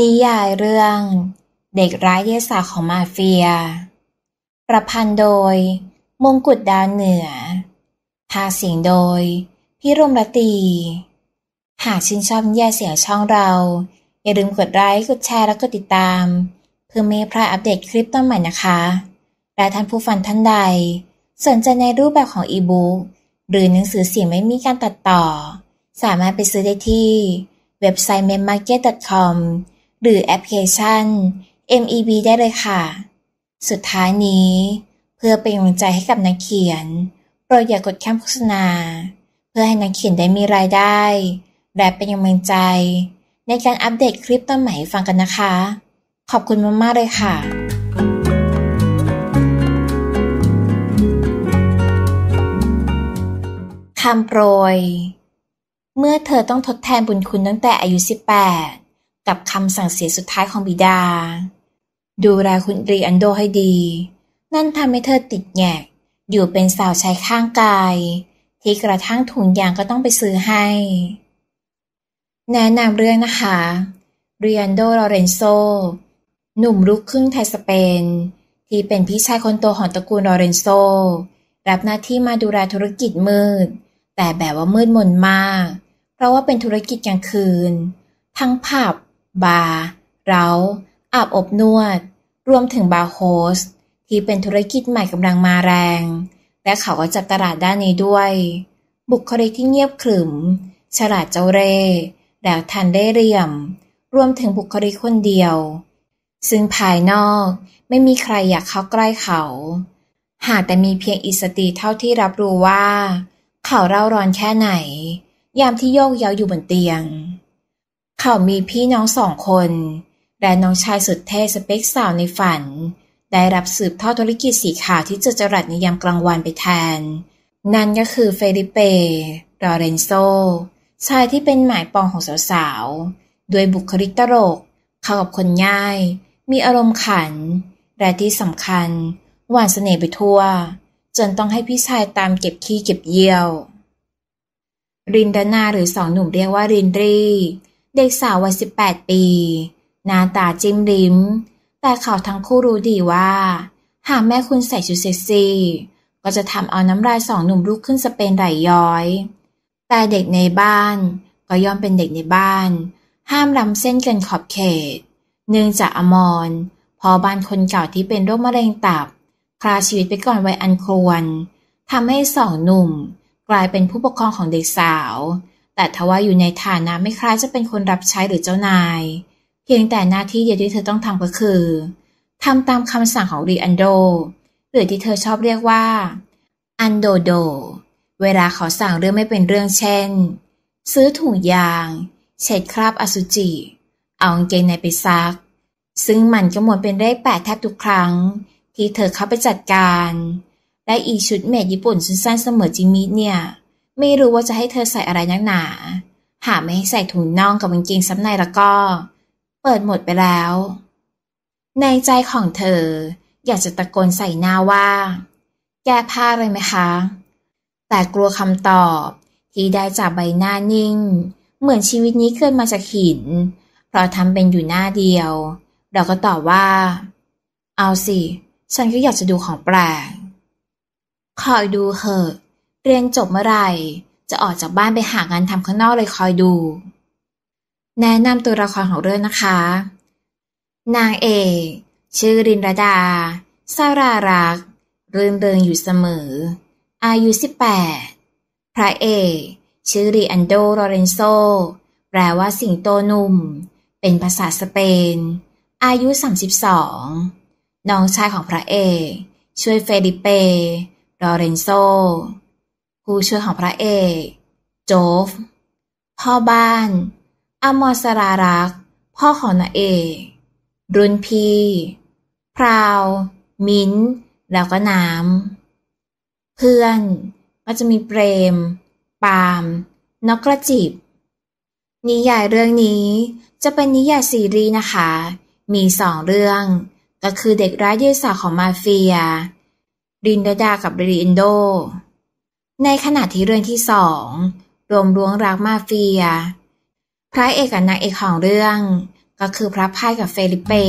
นิยายเรื่อง เด็กร้ายเยสาของมาเฟีย ประพันธ์โดยมงกุฎดาวเหนือภาเสียงโดยพี่รมรตี หากชื่นชอบนิยายเสียงช่องเรา อย่าลืมกดไลค์ กดแชร์ และกดติดตาม เพื่อไม่พลาดอัปเดตคลิปต้นใหม่นะคะ และท่านผู้ฟังท่านใด สนใจในรูปแบบของอีบุ๊กหรือหนังสือเสียงไม่มีการตัดต่อ สามารถไปซื้อได้ที่เว็บไซต์ memmarket.com หรือแอปพลิเคชัน MEB ได้เลยค่ะ สุดท้ายนี้ เพื่อเป็นกำลังใจให้กับนักเขียน โปรดอย่ากดคมปมโฆษณา เพื่อให้นักเขียนได้มีรายได้และเป็นกำลังใจ ในการอัปเดตคลิปตอนใหม่ฟังกันนะคะ ขอบคุณมากๆเลยค่ะคำโปรย เมื่อเธอต้องทดแทนบุญคุณตั้งแต่อายุ 18กับคำสั่งเสียสุดท้ายของบิดา ดูแลคุณรีอันโดให้ดี นั่นทำให้เธอติดแงกอยู่เป็นสาวใช้ข้างกาย ที่กระทั่งถุงยางก็ต้องไปซื้อให้ แนะนำเรื่องนะคะเรียนโดลอเรนโซหนุ่มลูกครึ่งไทยสเปน ที่เป็นพี่ชายคนโตของตระกูลลอเรนโซรับหน้าที่มาดูแลธุรกิจมืด แต่แบบว่ามืดมนมาก เพราะว่าเป็นธุรกิจกลางคืน ทั้งผับบาร์เร้าอาบอบนวด รวมถึงบาร์โฮสที่เป็นธุรกิจใหม่กำลังมาแรง และเขาก็ จับตลาดด้านนี้ด้วย บุคลิกที่เงียบขรึม ฉลาดเจ้าเร่แล้วทันได้เรียม รวมถึงบุคลิกคน เดียว ซึ่งภายนอกไม่มีใครอยากเข้าใกล้เขา หากแต่มีเพียงอิสตีเท่าที่รับรู้ว่า เขาเร่าร้อนแค่ไหน ยามที่โยกเย้าอยู่บนเตียงเขามีพี่น้องสองคน และน้องชายสุดเท่สเปคสาวในฝัน ได้รับสืบทอดธุรกิจสีขาวที่จจรัสในยามกลางวันไปแทน นั่นก็คือเฟริเปรอเรนโซ ชายที่เป็นหมายปองของสาว ๆ ด้วยบุคลิกตลก เข้ากับคนง่าย มีอารมณ์ขัน และที่สำคัญ หวานเสน่ห์ไปทั่ว จนต้องให้พี่ชายตามเก็บขี้เก็บเยี่ยว รินดานาหรือสองหนุ่มเรียกว่ารินรีเด็กสาววัย18 ปี หน้าตาจิ้มริม แต่เขาทั้งคู่รู้ดีว่า หากแม่คุณใส่ชุดเซ็กซี่ ก็จะทำเอาน้ำลายสองหนุ่มลุกขึ้นสเปนไหลย้อย แต่เด็กในบ้านก็ยอมเป็นเด็กในบ้าน ห้ามล้ำเส้นเกินขอบเขต เนื่องจากอมร พอบ้านคนเก่าที่เป็นโรคมะเร็งตับคลาชีวิตไปก่อนวัยอันควร ทำให้สองหนุ่ม กลายเป็นผู้ปกครองของเด็กสาวแต่ทว่าอยู่ในฐานะไม่คล้ายจะเป็นคนรับใช้หรือเจ้านาย เพียงแต่หน้าที่เดียวที่เธอต้องทำก็คือทำตามคำสั่งของรีอันโดหรือที่เธอชอบเรียกว่าอันโดโดเวลาเขาสั่งเรื่องไม่เป็นเรื่องเช่น ซื้อถุงยาง เช็ดคราบอสุจิเอากงเกงในไปซัก ซึ่งมันก็หมดเป็นเลขแปดแทบทุกครั้งที่เธอเข้าไปจัดการ และอีชุดเมดญี่ปุ่นสั้นเสมอจิมิเนี่ยไม่รู้ว่าจะให้เธอใส่อะไรนักหนา หาไม่ให้ใส่ถุงน่องกับกางเกงซับในแล้วก็ เปิดหมดไปแล้ว ในใจของเธอ อยากจะตะโกนใส่หน้าว่า แก้ผ้าเลยไหมคะ แต่กลัวคำตอบ ที่ได้จากใบหน้านิ่ง เหมือนชีวิตนี้เคลื่อนมาจากหิน เพราะทำเป็นอยู่หน้าเดียว เราก็ตอบว่า เอาสิ ฉันก็อยากจะดูของแปลก คอยดูเถอะเรียนจบเมื่อไหร่ จะออกจากบ้านไปหางานทำข้างนอกเลยคอยดู แนะนำตัวละครของเรื่องนะคะ นางเอก ชื่อ รินรดาซารารักเรื่นเริงอยู่เสมอ อายุ 18 พระเอก ชื่อรีอันโดโรเรนโซ แปลว่าสิงโตหนุ่ม เป็นภาษาสเปน อายุ 32น้องชายของพระเอกช่วยเฟลิเปโรเรนโซผู้ช่วยของพระเอก โจฟ พ่อบ้านอมอสรารัก พ่อของนาเอกรุนพี พราว มิ้น แล้วก็น้ำเพื่อนก็จะมีเปรม ปามนกกระจิบนิยายเรื่องนี้จะเป็นนิยายซีรีส์นะคะ มีสองเรื่องก็คือเด็กร้ายยสาวของมาเฟียรินดากับรอินโดในขณะที่เรื่องที่สอง รวมรวงรักมาเฟีย พระเอกกับนางเอกของเรื่อง ก็คือพระพ่ายกับเฟลิเป้